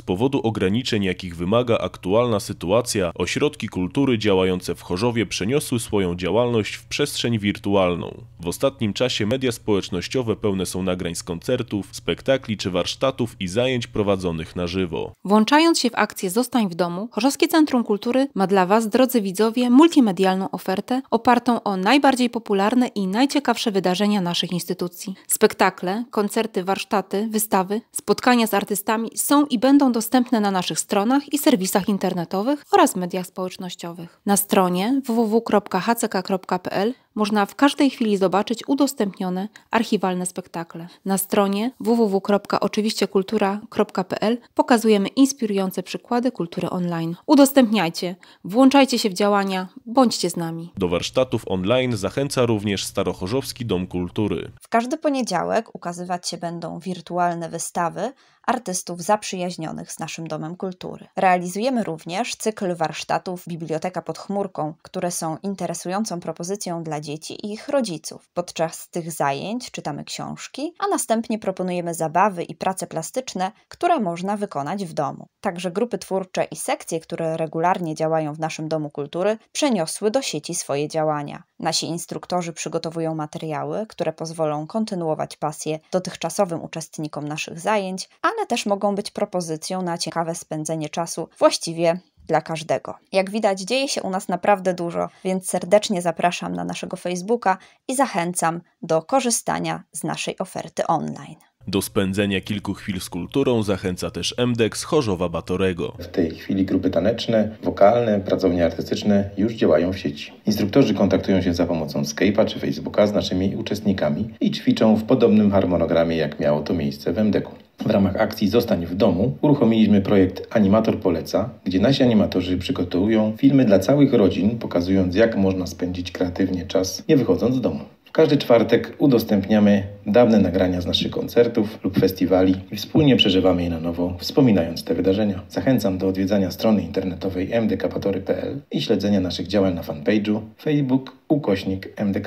Z powodu ograniczeń, jakich wymaga aktualna sytuacja, ośrodki kultury działające w Chorzowie przeniosły swoją działalność w przestrzeń wirtualną. W ostatnim czasie media społecznościowe pełne są nagrań z koncertów, spektakli czy warsztatów i zajęć prowadzonych na żywo. Włączając się w akcję Zostań w domu, Chorzowskie Centrum Kultury ma dla Was, drodzy widzowie, multimedialną ofertę opartą o najbardziej popularne i najciekawsze wydarzenia naszych instytucji. Spektakle, koncerty, warsztaty, wystawy, spotkania z artystami są i będą dostępne na naszych stronach i serwisach internetowych oraz mediach społecznościowych. Na stronie www.hck.pl można w każdej chwili zobaczyć udostępnione archiwalne spektakle. Na stronie www.oczywiściekultura.pl pokazujemy inspirujące przykłady kultury online. Udostępniajcie, włączajcie się w działania, bądźcie z nami. Do warsztatów online zachęca również Starochorzowski Dom Kultury. W każdy poniedziałek ukazywać się będą wirtualne wystawy artystów zaprzyjaźnionych z naszym Domem Kultury. Realizujemy również cykl warsztatów Biblioteka pod chmurką, które są interesującą propozycją dla dzieci i ich rodziców. Podczas tych zajęć czytamy książki, a następnie proponujemy zabawy i prace plastyczne, które można wykonać w domu. Także grupy twórcze i sekcje, które regularnie działają w naszym domu kultury, przeniosły do sieci swoje działania. Nasi instruktorzy przygotowują materiały, które pozwolą kontynuować pasję dotychczasowym uczestnikom naszych zajęć, ale też mogą być propozycją na ciekawe spędzenie czasu właściwie dla każdego. Jak widać, dzieje się u nas naprawdę dużo, więc serdecznie zapraszam na naszego Facebooka i zachęcam do korzystania z naszej oferty online. Do spędzenia kilku chwil z kulturą zachęca też MDEX Chorzowa Batorego. W tej chwili grupy taneczne, wokalne, pracownie artystyczne już działają w sieci. Instruktorzy kontaktują się za pomocą Skype'a czy Facebooka z naszymi uczestnikami i ćwiczą w podobnym harmonogramie jak miało to miejsce w MDEX. W ramach akcji Zostań w domu uruchomiliśmy projekt Animator Poleca, gdzie nasi animatorzy przygotowują filmy dla całych rodzin, pokazując jak można spędzić kreatywnie czas nie wychodząc z domu. W każdy czwartek udostępniamy dawne nagrania z naszych koncertów lub festiwali i wspólnie przeżywamy je na nowo, wspominając te wydarzenia. Zachęcam do odwiedzania strony internetowej mdkapatory.pl i śledzenia naszych działań na fanpage'u, Facebook, ukośnik MDK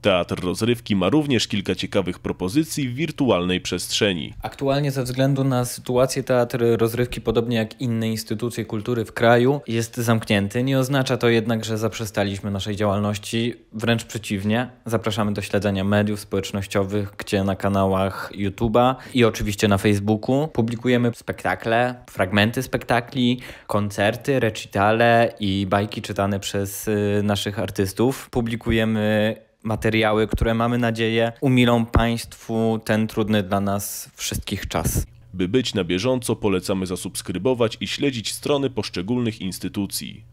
Teatr Rozrywki ma również kilka ciekawych propozycji w wirtualnej przestrzeni. Aktualnie ze względu na sytuację Teatr Rozrywki, podobnie jak inne instytucje kultury w kraju, jest zamknięty. Nie oznacza to jednak, że zaprzestaliśmy naszej działalności. Wręcz przeciwnie, zapraszamy do śledzenia mediów społecznościowych, gdzie na kanałach YouTube'a i oczywiście na Facebooku publikujemy spektakle, fragmenty spektakli, koncerty, recitale i bajki czytane przez y, naszych artystów publikujemy materiały, które mamy nadzieję umilą Państwu ten trudny dla nas wszystkich czas. By być na bieżąco, polecamy zasubskrybować i śledzić strony poszczególnych instytucji.